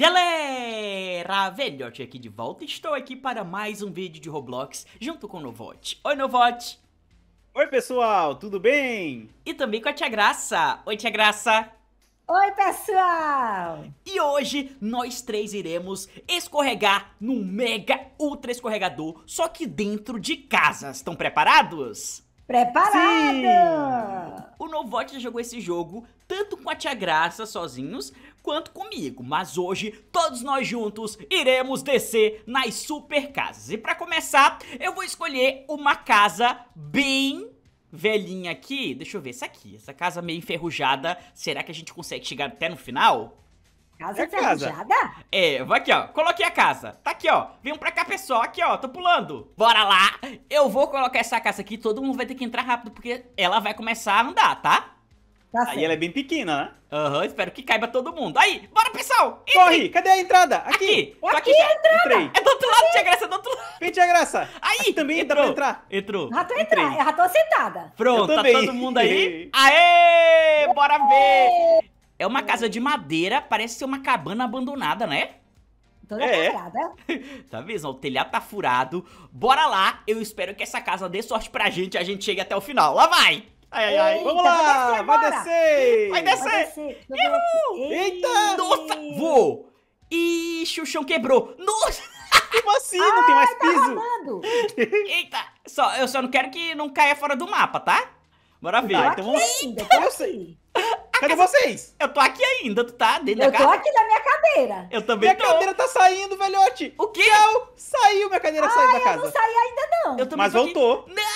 Galera, Velhote aqui de volta estou aqui para mais um vídeo de Roblox junto com o Novote. Oi, Novote! Oi, pessoal, tudo bem? E também com a Tia Graça. Oi, Tia Graça! Oi, pessoal! E hoje nós três iremos escorregar num mega ultra escorregador, só que dentro de casa. Estão preparados? Preparado! Sim. O Novote já jogou esse jogo tanto com a Tia Graça sozinhos, quanto comigo, mas hoje todos nós juntos iremos descer nas super casas. E para começar, eu vou escolher uma casa bem velhinha aqui. Deixa eu ver essa aqui, essa casa meio enferrujada. Será que a gente consegue chegar até no final? Casa é enferrujada? É, vou aqui, ó. Coloquei a casa. Tá aqui, ó. Vem pra cá, pessoal. Aqui, ó. Tô pulando. Bora lá. Eu vou colocar essa casa aqui. Todo mundo vai ter que entrar rápido, porque ela vai começar a andar, tá? Tá Aí ela é bem pequena, né? Aham, uhum, espero que caiba todo mundo. Aí, bora, pessoal! Entre. Corre! Cadê a entrada? Aqui! Aqui, Tô é entrada! Entrei. É do outro lado, Tia Graça, é do outro lado! Vem, Tia Graça! Aí! Aqui também entrou. dá pra entrar. Entrou. Já tô entrar, já tô sentada. Pronto, tá todo mundo aí? Aê! Bora ver! É uma casa de madeira, parece ser uma cabana abandonada, né? toda é. furada. tá vendo? O telhado tá furado. Bora lá. Eu espero que essa casa dê sorte pra gente e a gente chegue até o final. Lá vai! Ai, ai, ai. Vamos lá! Vai descer! Vai descer! Vai descer. Eita! Nossa! Voou! Ixi, o chão quebrou! Nossa! Como assim? Ah, não tem mais ah, tá piso? Tá Eita! Só, eu só não quero que não caia fora do mapa, tá? Bora ver. Tá, então vamos... ainda, eu sei. Cadê vocês? Eu tô aqui ainda, tu tá dentro eu da casa? Eu tô aqui na minha cadeira. Eu também minha tô. Minha cadeira tá saindo, velhote. O quê? Não, saiu, minha cadeira ah, saiu da casa. eu não saí ainda não. Mas voltou. Aqui. Não!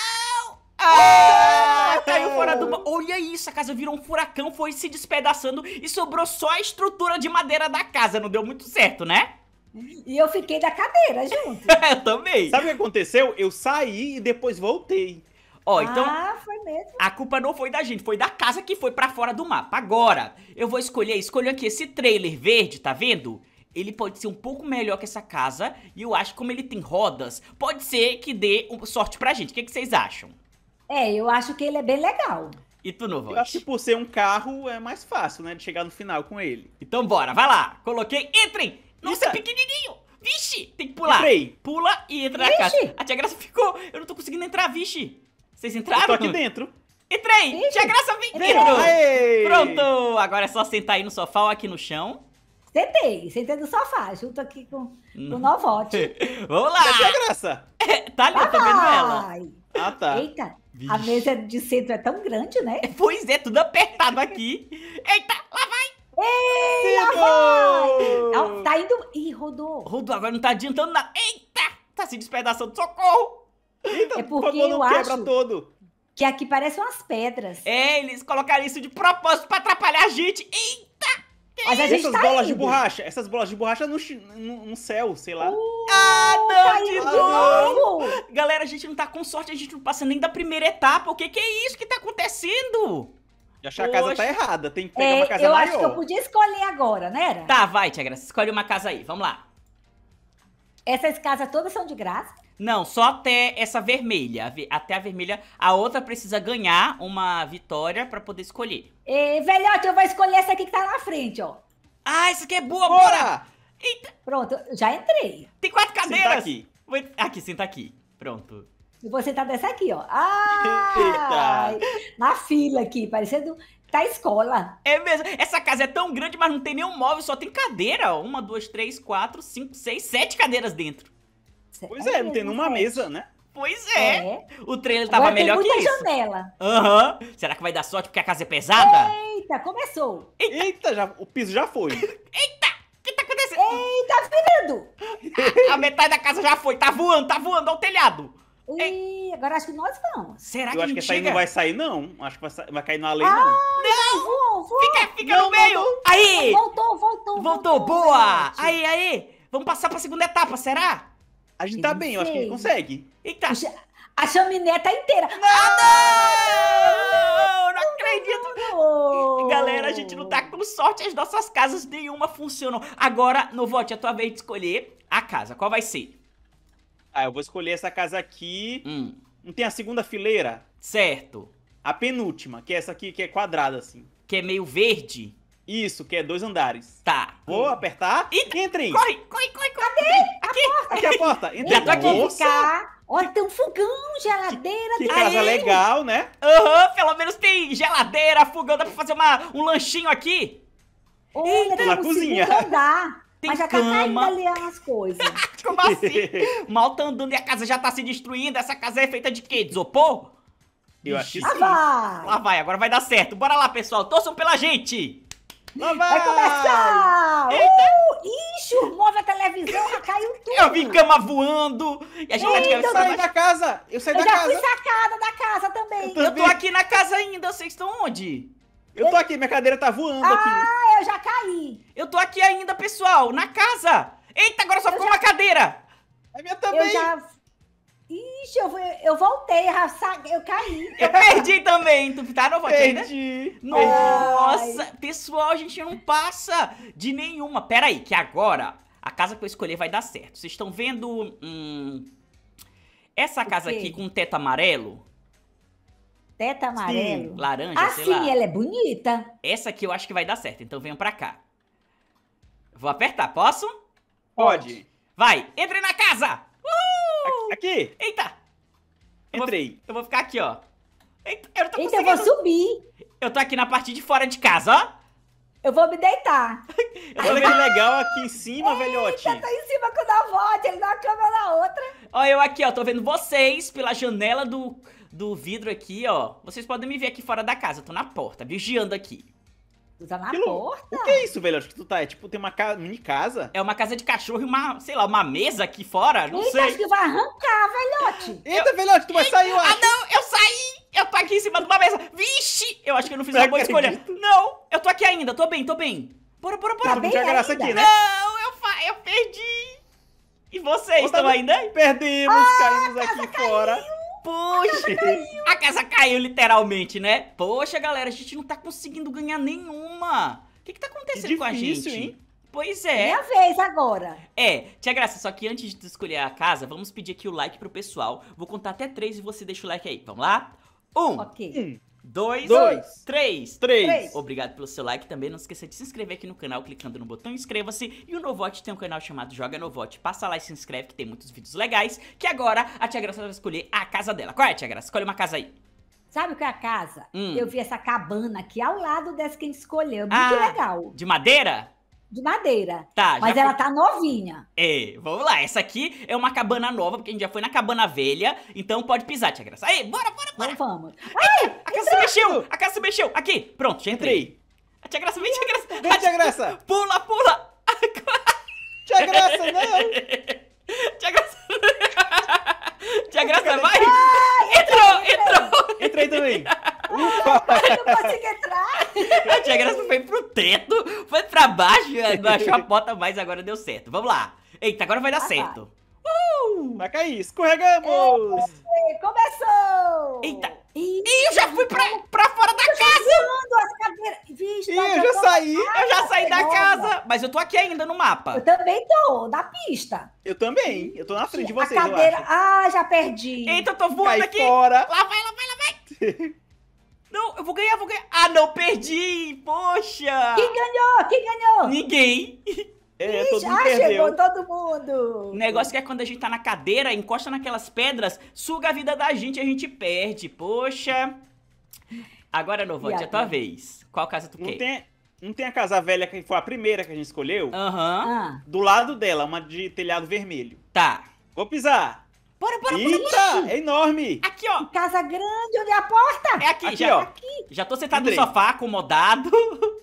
Ah, caiu fora do... Olha isso, a casa virou um furacão, foi se despedaçando e sobrou só a estrutura de madeira da casa. Não deu muito certo, né? E eu fiquei da cadeira junto. eu também. Sabe o que aconteceu? Eu saí e depois voltei. Ó, então. Ah, foi mesmo. A culpa não foi da gente, foi da casa que foi para fora do mapa. Agora, eu vou escolher, escolho aqui esse trailer verde, tá vendo? Ele pode ser um pouco melhor que essa casa. E eu acho que como ele tem rodas, pode ser que dê sorte pra gente. O que, que vocês acham? É, eu acho que ele é bem legal. E tu, Novote? Eu acho que por ser um carro é mais fácil, né? De chegar no final com ele. Então bora, vai lá. Coloquei, entrem. Nossa, Isso. É é- pequenininho. Vixe, tem que pular. Entrei. Pula e entra vixe. na casa. A tia Graça ficou. Eu não tô conseguindo entrar, vixe. Vocês entraram? Eu tô aqui dentro. Entrei. Vixe. Tia Graça veio. Pronto. Agora é só sentar aí no sofá ou aqui no chão. Sentei, sentei no sofá, junto aqui com, com o Novote. Vamos lá. Tia Graça? tá ali, eu tô vendo ela. Ah, tá. Eita. Vixe. A mesa de centro é tão grande, né? Pois é, tudo apertado aqui. Eita, lá vai! Ei, lá vai! tá indo... Ih, rodou. Rodou, agora não tá adiantando nada. Eita, tá se despedaçando. Socorro! Eita, é porque eu acho... Todo. Que aqui parecem umas pedras. É, eles colocaram isso de propósito pra atrapalhar a gente. Eita! Mas a gente essas tá bolas indo. de borracha, essas bolas de borracha no, no, no céu, sei lá. Uh, ah, não, tá de novo! Galera, a gente não tá com sorte, a gente não passa nem da primeira etapa. O que que é isso que tá acontecendo? Já achar a casa tá errada, tem que pegar é, uma casa eu maior. Eu acho que eu podia escolher agora, né? Era? Tá, vai, Tia Graça, escolhe uma casa aí, vamos lá. Essas casas todas são de graça? Não, só até essa vermelha. Até a vermelha, a outra precisa ganhar uma vitória para poder escolher. E, é, velhote, eu vou escolher essa aqui que tá na frente, ó. Ah, essa aqui é boa, bora! Eita. Pronto, já entrei. Tem quatro cadeiras. Senta aqui. Aqui, senta aqui. Pronto. E vou sentar dessa aqui, ó. Ah! Eita. Na fila aqui, parecendo da escola. É mesmo. Essa casa é tão grande, mas não tem nenhum móvel, só tem cadeira. Uma, duas, três, quatro, cinco, seis, sete cadeiras dentro. Pois é, é, não tem nenhuma mesa, né? Pois é. é. O trailer tava Agora melhor tem muita que isso. janela. Aham. Uhum. Será que vai dar sorte porque a casa é pesada? Eita, começou. Eita, Eita já, o piso já foi. Eita, o que tá acontecendo? Eita, tá virando. A, a metade da casa já foi. Tá voando, tá voando, ao telhado. Ei, é. agora acho que nós vamos. Será que Eu acho que essa aí não vai sair, não. Acho que vai, sair, vai cair no lei, ah, não. Não! Voou, voou. Fica, fica não, no meio! Voltou, aí! Voltou, voltou, voltou. Voltou, boa! Gente. Aí, aí! Vamos passar pra segunda etapa, será? A gente eu tá bem, sei. eu acho que a gente consegue. Eita! A chaminé tá inteira. Não! Ah, não! Não acredito! Galera, a gente não tá com sorte, as nossas casas nenhuma funcionam. Agora, Novote, é a tua vez de escolher a casa. Qual vai ser? Ah, eu vou escolher essa casa aqui. Hum. Não tem a segunda fileira? Certo. A penúltima, que é essa aqui, que é quadrada, assim. Que é meio verde? Isso, que é dois andares. Tá. Vou hum. apertar. Eita, Entrem. Corre, corre, corre, corre. A Aqui, aqui é a porta. Entrem. Já tô aqui. Nossa. Olha, tem um fogão, geladeira. Que, que tá casa legal, né? Aham, uhum, pelo menos tem geladeira, fogão. Dá pra fazer uma, um lanchinho aqui? Olha, Eita, na cozinha. Andar tem Mas já tá cama. ainda ali as coisas. Como assim? Mal tá andando e a casa já tá se destruindo. Essa casa é feita de quê? De Eu acho que Lá ah, vai. Lá vai, agora vai dar certo. Bora lá, pessoal. Torçam pela gente. Lá vai. Vai começar. Eita. Uh, ixi, move a televisão, já caiu tudo. Eu vi cama voando. E a gente tá Eita, tá eu saí da casa. Eu saí eu da casa. Eu já fui sacada da casa também. Eu, também. eu tô aqui na casa ainda. Vocês estão onde? Eu tô aqui, minha cadeira tá voando ah. aqui eu já caí. Eu tô aqui ainda, pessoal, na casa. Eita, agora só eu ficou já... uma cadeira. A é minha também. Eu já... Ixi, eu, eu voltei, eu caí. Eu perdi também. Tu tá no vote ainda? Né? Perdi. Nossa, Ai. pessoal, a gente não passa de nenhuma. Pera aí, que agora a casa que eu escolher vai dar certo. Vocês estão vendo hum, essa casa aqui com teto amarelo? Teta amarelo. Sim, laranja, Assim, sei ela é bonita. Essa aqui eu acho que vai dar certo, então venham pra cá. Vou apertar, posso? Pode. Vai, entre na casa! Uhul! Aqui! Eita! Eu Entrei. Vou, eu vou ficar aqui, ó. Eita, eu não tô Eita, eu vou subir. Eu tô aqui na parte de fora de casa, ó. Eu vou me deitar. Olha que legal aqui em cima, Eita, velhote. Tá em cima com o Davote, ele dá uma câmera na outra. Olha eu aqui, ó, tô vendo vocês pela janela do do vidro aqui, ó. Vocês podem me ver aqui fora da casa. Eu tô na porta, vigiando aqui. Tu tá na porta? O que é isso, velho? Acho que tu tá. É tipo, tem uma ca... mini casa. É uma casa de cachorro e uma, sei lá, uma mesa aqui fora. Não Eita, sei. acho que vai arrancar, velhote. Eita, eu... velhote, tu vai sair, lá. Ah, não, eu saí! Eu tô aqui em cima de uma mesa. Vixe! Eu acho que eu não fiz não uma boa escolha. Não, eu tô aqui ainda, tô bem, tô bem. Bora, bora, bora. Tá bem graça aqui, né? Não, eu, fa... eu perdi. E vocês estão ainda? Perdemos, ah, caímos aqui caiu. fora. Poxa, a casa caiu literalmente, né? Poxa, galera, a gente não tá conseguindo ganhar nenhuma. O que que tá acontecendo que difícil, com a gente? Hein? Pois é. Minha vez agora. É, Tia Graça, só que antes de escolher a casa, vamos pedir aqui o like pro pessoal. Vou contar até três e você deixa o like aí. Vamos lá? Um. Ok. Um dois, dois três, três, Obrigado pelo seu like. Também não esqueça de se inscrever aqui no canal clicando no botão inscreva-se. E o Novote tem um canal chamado Joga Novote. Passa lá e se inscreve que tem muitos vídeos legais. Que agora a Tia Graça vai escolher a casa dela. Qual é, Tia Graça? Escolhe uma casa aí. Sabe o que é a casa? Hum. Eu vi essa cabana aqui ao lado dessa que a gente escolheu. Muito ah, legal. De madeira? de madeira. Tá, mas ela tá novinha. É, vamos lá. Essa aqui é uma cabana nova, porque a gente já foi na cabana velha. Então pode pisar, tia Graça. Aí, bora, bora, bora. Então vamos. Ai, a casa se mexeu, a casa se mexeu. Aqui, pronto, já entrei. entrei. A tia Graça, vem, tia Graça. Vem, tia, tia Graça. Pula, pula. Tia Graça, não. Tia Graça. Tia Graça, vai. Ai, entrou, entrou. Entrei também não consegui entrar. A tia Graça foi pro teto, foi pra baixo, não achou a porta mais, agora deu certo. Vamos lá. Eita, agora vai dar ah, tá. certo. Uhul. Vai cair, escorregamos. É, começou. Eita. E eu já fui pra, pra fora da casa! Vixe, Ih, tá eu já saí, eu já saí da casa! Mas eu tô aqui ainda no mapa. Eu também tô, na pista. Eu também, eu tô na frente de vocês, A cadeira, ah, já perdi. Eita, eu tô voando aqui. fora. Lá vai, lá vai, lá vai. Não, eu vou ganhar, vou ganhar. Ah, não, perdi! Poxa! Quem ganhou? Quem ganhou? Ninguém. É, todo mundo ah, chegou todo mundo. O negócio que é quando a gente tá na cadeira, encosta naquelas pedras, suga a vida da gente e a gente perde. Poxa. Agora, Novante, é a tua vez. Qual casa tu não quer? Tem, não tem a casa velha que foi a primeira que a gente escolheu? Aham. Uhum. Do lado dela, uma de telhado vermelho. Tá. Vou pisar. Bora, bora, Eita, bora, bora. é enorme! Aqui, ó. Casa grande, onde é a porta? É aqui, aqui já. Ó. Tá aqui. Já tô sentado Andrei. no sofá, acomodado.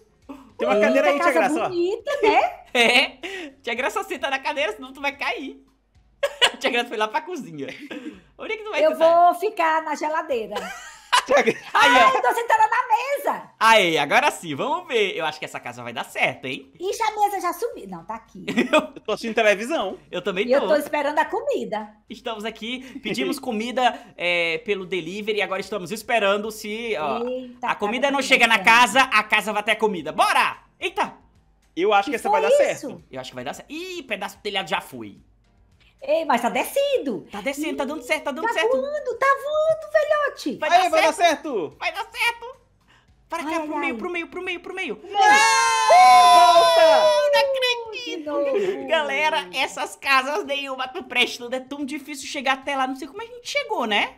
Tem uma Eita, cadeira aí, Tia Graça. bonita, né? É. Tia Graça, senta na cadeira, senão tu vai cair. Tia Graça foi lá pra cozinha. Onde é que tu vai Eu vou ficar na geladeira. Aí, eu tô sentando na mesa. Aí, agora sim, vamos ver. Eu acho que essa casa vai dar certo, hein? Ixi, a mesa já sumiu. Não, tá aqui. eu tô assistindo televisão. Eu também tô. E eu tô esperando a comida. Estamos aqui, pedimos comida é, pelo delivery e agora estamos esperando se ó, Eita, a comida não chega na casa, a casa vai ter comida. Bora! Eita! Eu acho que, que essa vai dar isso? certo. Eu acho que vai dar certo. Ih, pedaço do telhado já foi. Ei, mas tá descendo. Tá descendo, tá dando certo, tá dando tá certo. Tá voando, tá voando, velhote. Vai, Aê, dar, vai certo. dar certo. Vai dar certo. Para cá, ai, pro ai. meio, pro meio, pro meio, pro meio. Não! Volta! Não acredito! Galera, essas casas nenhuma tu presta, é tão difícil chegar até lá. Não sei como a gente chegou, né?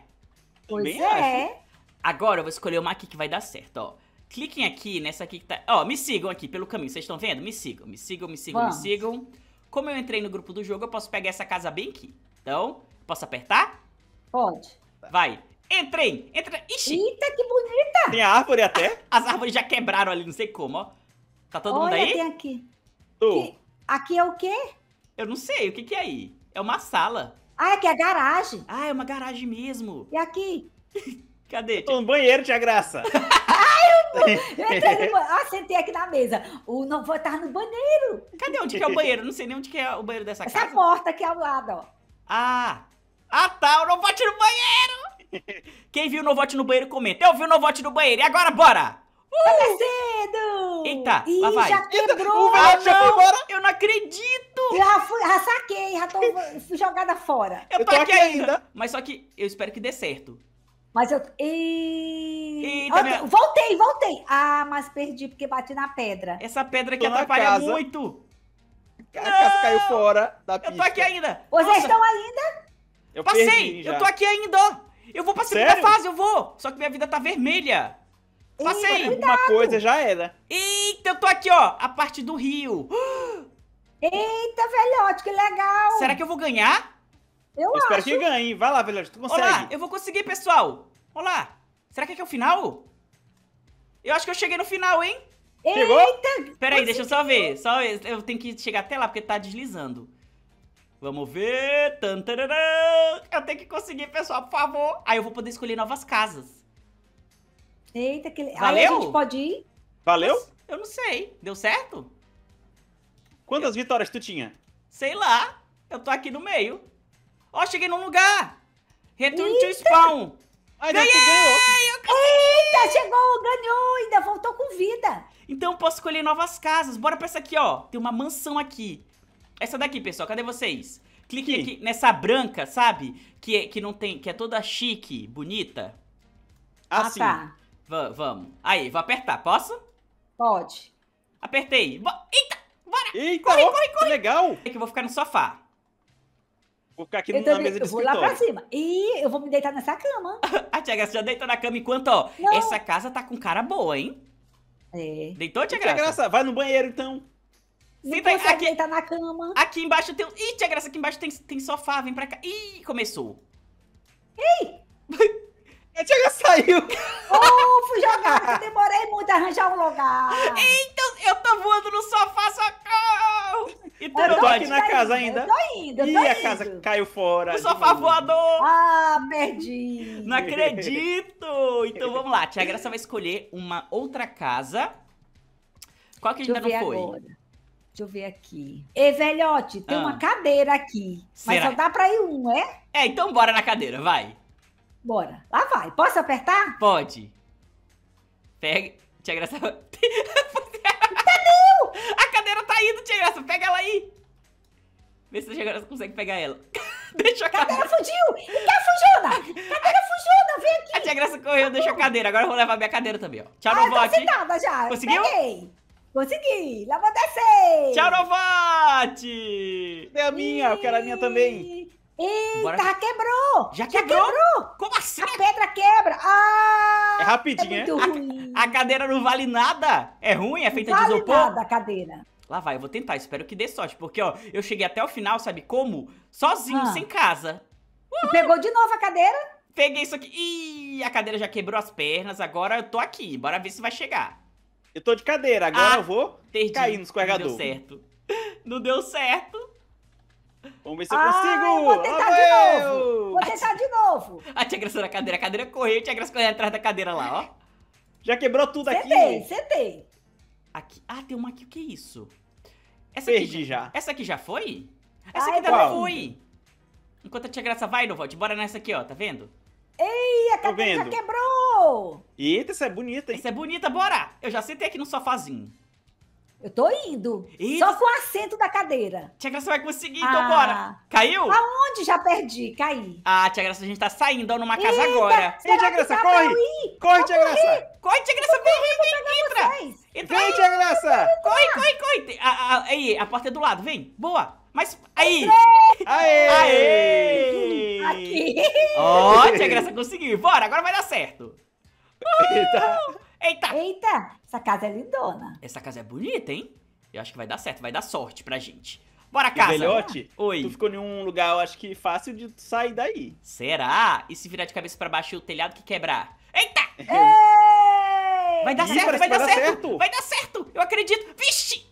Pois Bem, é. Acho. Agora eu vou escolher uma aqui que vai dar certo, ó. Cliquem aqui nessa aqui que tá... Ó, me sigam aqui pelo caminho, vocês estão vendo? Me sigam, me sigam, me sigam, Vamos. me sigam. Como eu entrei no grupo do jogo, eu posso pegar essa casa bem aqui. Então, posso apertar? Pode. Vai. Entrei! Entra. Ixi! Eita, que bonita! Tem a árvore até. As árvores já quebraram ali, não sei como, ó. Tá todo Olha, mundo aí? Tem aqui. Uh. Que... Aqui é o quê? Eu não sei, o que, que é aí? É uma sala. Ah, aqui é, é a garagem. Ah, é uma garagem mesmo. E aqui? Cadê? Um banheiro, tia graça. Ai, Eu entrei no banheiro. Ah, sentei aqui na mesa. O não vou estar no banheiro. Cadê onde que é o banheiro? Não sei nem onde que é o banheiro dessa Essa casa. Essa porta aqui ao lado, ó. Ah! Ah tá, o Novote no banheiro! Quem viu o Novote no banheiro, comenta. Eu vi o Novote no banheiro. E agora, bora! Tá uh! Tá descendo! Eita, Ih, lá vai. já quebrou! Ah, não, eu não acredito! Já, fui, já saquei, já tô, fui jogada fora. Eu, eu tô, aqui, aqui ainda. ainda. Mas só que eu espero que dê certo. Mas eu. E... Eita, minha... Voltei, voltei. Ah, mas perdi porque bati na pedra. Essa pedra aqui atrapalha casa. muito. A casa caiu fora da pista. Eu tô aqui ainda. Vocês Nossa. estão ainda? Eu Passei! eu tô aqui ainda, Eu vou pra segunda Sério? fase, eu vou. Só que minha vida tá vermelha. Passei. Eita, Alguma coisa já era. Eita, eu tô aqui, ó. A parte do rio. Eita, velhote, que legal. Será que eu vou ganhar? Eu, eu espero que ganhe. Vai lá, velho tu consegue. Olá, eu vou conseguir, pessoal. Olá. Será que aqui é, é o final? Eu acho que eu cheguei no final, hein? Chegou? Eita! Peraí, deixa eu só ver. Só eu tenho que chegar até lá, porque tá deslizando. Vamos ver. Eu tenho que conseguir, pessoal, por favor. Aí eu vou poder escolher novas casas. Eita, que... Valeu? Aí a gente pode ir. Valeu? eu não sei. Deu certo? Quantas eu... vitórias tu tinha? Sei lá. Eu tô aqui no meio. Ó, cheguei num lugar. Return Eita. to spawn. Ai, Ganhei! Eita, chegou, ganhou, ainda voltou com vida. Então posso escolher novas casas. Bora pra essa aqui, ó. Tem uma mansão aqui. Essa daqui, pessoal, cadê vocês? Clique aqui, nessa branca, sabe? Que, é, que não tem, que é toda chique, bonita. Assim. Ah, ah tá. vamos. Aí, vou apertar, posso? Pode. Apertei. Bo Eita, bora! Eita, corre, ó, corre, corre. Que legal! É que eu vou ficar no sofá. Vou ficar aqui eu na também, mesa de Eu vou lá pra cima. E eu vou me deitar nessa cama. a Tia Graça já deita na cama enquanto, ó, Não. essa casa tá com cara boa, hein? É. Deitou, Tia é Graça? Tia Graça, vai no banheiro então. Não Senta, aqui, deitar na cama. Aqui embaixo tem... Ih, Tia Graça, aqui embaixo tem, tem sofá, vem pra cá. Ih, começou. Ei! A é, Tia Graça saiu. Oh, fui jogar, demorei muito a arranjar um lugar. Então, eu tô voando aqui na tá casa ainda. ainda. Eu tô indo, eu tô Ih, indo. a casa caiu fora. O sofá novo. voador. Ah, perdi. Não acredito. Então vamos lá. Tia Graça vai escolher uma outra casa. Qual que a gente ainda não foi? Agora. Deixa eu ver aqui. E velhote, tem ah. uma cadeira aqui. Será? Mas só dá pra ir um, é? É, então bora na cadeira, vai. Bora. Lá vai. Posso apertar? Pode. Pega. Tia Graça. não! A cadeira tá indo, Tia Graça. Pega ela aí. Vê se a Jacaranda consegue pegar ela. Deixa a cadeira. A fugiu! Cadê a fugida? Cadê Vem aqui! A Tia Graça correu, deixa a cadeira. Agora eu vou levar minha cadeira também, ó. Tchau, ah, já. Conseguiu? Peguei. Consegui! Lá vou descer! Tchau, Novote! Deu é a minha, eu quero a minha também. Eita, Bora. quebrou! Já, já quebrou? Como assim? A pedra quebra! Ah! É rapidinho, é? é? A, a, cadeira não vale nada? É ruim? É feita vale de isopor? Não vale nada a cadeira. Lá vai, eu vou tentar, espero que dê sorte. Porque, ó, eu cheguei até o final, sabe como? Sozinho, ah. sem casa. Uhum. Pegou de novo a cadeira? Peguei isso aqui. Ih, a cadeira já quebrou as pernas, agora eu tô aqui. Bora ver se vai chegar. Eu tô de cadeira, agora ah, eu vou perdi. cair no escorregador. Não deu certo. Não deu certo. Vamos ver se eu ah, consigo! Eu vou tentar de meu. novo! Vou tentar de novo! A tia Graça na cadeira, a cadeira correu, a tia Graça correu atrás da cadeira lá, ó. Já quebrou tudo aqui. Sentei, sentei. Aqui. Ah, tem uma aqui. O que é isso? Essa Perdi aqui, já. Essa aqui já foi? Essa ah, aqui é ainda não foi. Enquanto a tia Graça vai, Novote, bora nessa aqui, ó. Tá vendo? Ei, a cadeira já quebrou! Eita, essa é bonita, hein? Essa é bonita, bora! Eu já sentei aqui no sofazinho. Eu tô indo. Só com o assento da cadeira. Tia Graça vai conseguir, então ah. bora. Caiu? Aonde? Já perdi, caí. Ah, Tia Graça, a gente tá saindo ó, numa casa agora. Ei, Tia Graça, corre! Corre, Tia Graça! Corre, Tia Graça, vem, vem, vem, entra! Vem, Tia Graça! Corre, corre, corre! A, a, aí, a porta é do lado, vem. Boa! Mas, aí! Aê! Aê! Aqui! Ó, oh, Tia Graça conseguiu. Bora, agora vai dar certo. Eita. Uh! Eita! Eita! Essa casa é lindona. Essa casa é bonita, hein? Eu acho que vai dar certo, vai dar sorte pra gente. Bora, casa! E Oi. tu ficou em um lugar, eu acho que fácil de sair daí. Será? E se virar de cabeça pra baixo e o telhado que quebrar? Eita! Ei! Vai dar Ih, certo, vai dar, dar certo. certo. Vai dar certo! Eu acredito! Vixe!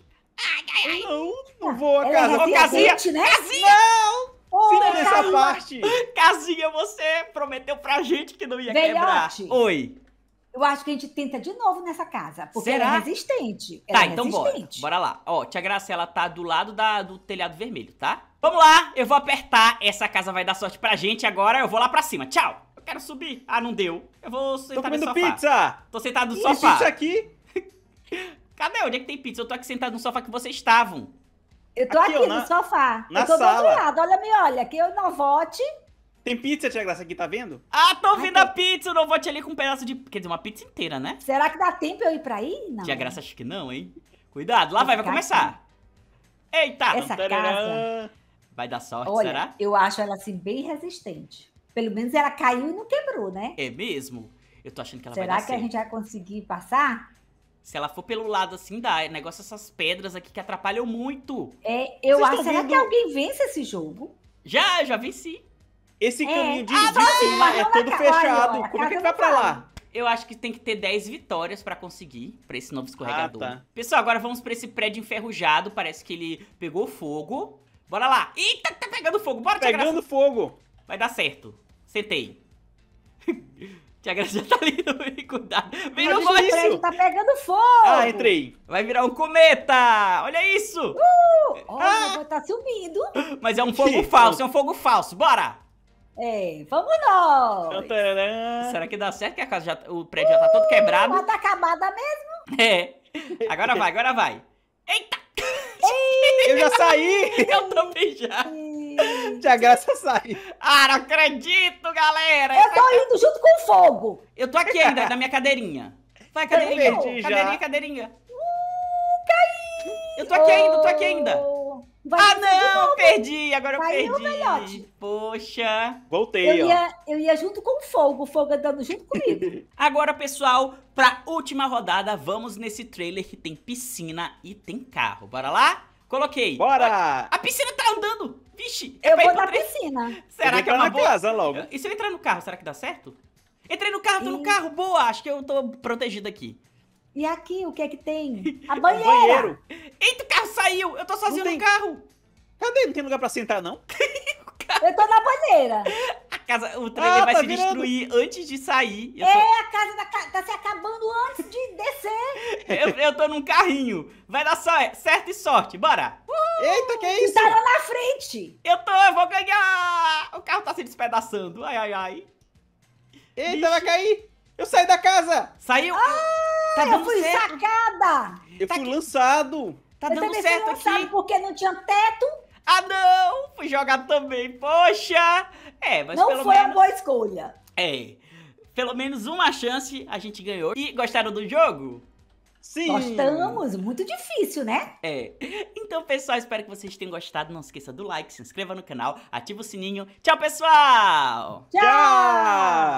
Ai, ai, ai! Não, não vou a é casa. Vou casinha! Né? Casinha! Não! Oi, essa parte! Casinha, você prometeu pra gente que não ia velhote. quebrar. Oi! Eu acho que a gente tenta de novo nessa casa, porque Será? ela é resistente. Ela tá, é então resistente. bora. Bora lá. Ó, tia Graciela tá do lado da, do telhado vermelho, tá? Vamos lá, eu vou apertar. Essa casa vai dar sorte pra gente agora. Eu vou lá pra cima. Tchau. Eu quero subir. Ah, não deu. Eu vou sentar no sofá. Tô comendo pizza. Tô sentado no Ixi, sofá. Isso aqui. Cadê? Onde é que tem pizza? Eu tô aqui sentado no sofá que vocês estavam. Eu tô aqui, aqui no sofá. Na eu tô sala. do outro lado. Olha, me olha. Aqui eu é não vote. Tem pizza, Tia Graça, aqui, tá vendo? Ah, tô ouvindo ah, a pizza, o Novote ali com um pedaço de... Quer dizer, uma pizza inteira, né? Será que dá tempo eu ir pra aí? Não. Tia Graça, acho que não, hein? Cuidado, lá Essa vai, vai começar. Eita! Essa tarará. casa... Vai dar sorte, Olha, será? eu acho ela, assim, bem resistente. Pelo menos ela caiu e não quebrou, né? É mesmo? Eu tô achando que ela será vai dar Será que certo. a gente vai conseguir passar? Se ela for pelo lado assim, dá. É negócio essas pedras aqui que atrapalham muito. É, eu Vocês acho. Será vendo? que alguém vence esse jogo? Já, já venci. Esse é. caminho de, de ah, cima é todo fechado. Olha, Como é que vai pra lá? Eu acho que tem que ter 10 vitórias para conseguir para esse novo escorregador. Ah, tá. Pessoal, agora vamos para esse prédio enferrujado. Parece que ele pegou fogo. Bora lá. Eita, tá pegando fogo. Bora, Pegando fogo. Vai dar certo. Sentei. Graça já tá ali no cuidado. Virou O prédio tá pegando fogo. Ah, entrei. Vai virar um cometa. Olha isso. Uh, ah! olha, ah. tá subindo. Mas é um fogo falso, é um fogo falso. Bora. Ei, vamos nós! Será que dá certo que a casa já, o prédio uh, já tá todo quebrado? Uh, tá acabada mesmo? É. Agora vai, agora vai. Eita! Ei, eu já saí! eu também já. Já graça saí. Ah, não acredito, galera! Eu tô indo junto com o fogo. Eu tô aqui ainda, na minha cadeirinha. Vai, cadeirinha. Cadeirinha, cadeirinha. Uh, caí! Eu tô aqui ainda, tô aqui ainda. Oh. Vai ah, não! Perdi! Agora eu perdi! Poxa! Voltei, eu ó. Ia, eu ia junto com o Fogo, o Fogo andando junto comigo. agora, pessoal, pra última rodada, vamos nesse trailer que tem piscina e tem carro. Bora lá? Coloquei. Bora! A piscina tá andando! Vixe! É eu vou na piscina. Será que é uma boa? casa logo. E se eu entrar no carro, será que dá certo? Entrei no carro, tô e... no carro, boa! Acho que eu tô protegido aqui. E aqui, o que é que tem? A é banheira! banheiro. Eita, o carro saiu! Eu tô sozinho tem... no carro! Cadê? Não tem lugar pra sentar, não? carro... Eu tô na banheira! A casa, o trailer ah, vai tá se virando. destruir antes de sair. Eu é, tô... a casa da, tá se acabando antes de descer! eu, eu tô num carrinho. Vai dar só, certo e sorte, bora! Uhul. Eita, que é tá isso? Tá lá na frente! Eu tô, eu vou ganhar! O carro tá se despedaçando. Ai, ai, ai. Eita, Bicho. vai cair! Eu saí da casa! Saiu! Ah, tá eu fui certo. sacada! Eu tá fui aqui. lançado! Tá eu dando certo lançado aqui. porque não tinha teto. Ah, não! Fui jogar também, poxa! É, mas não pelo menos... Não foi uma boa escolha. É, pelo menos uma chance a gente ganhou. E gostaram do jogo? Sim. Gostamos, muito difícil, né? É. Então, pessoal, espero que vocês tenham gostado. Não esqueça do like, se inscreva no canal, ativa o sininho. Tchau, pessoal! Tchau! Tchau!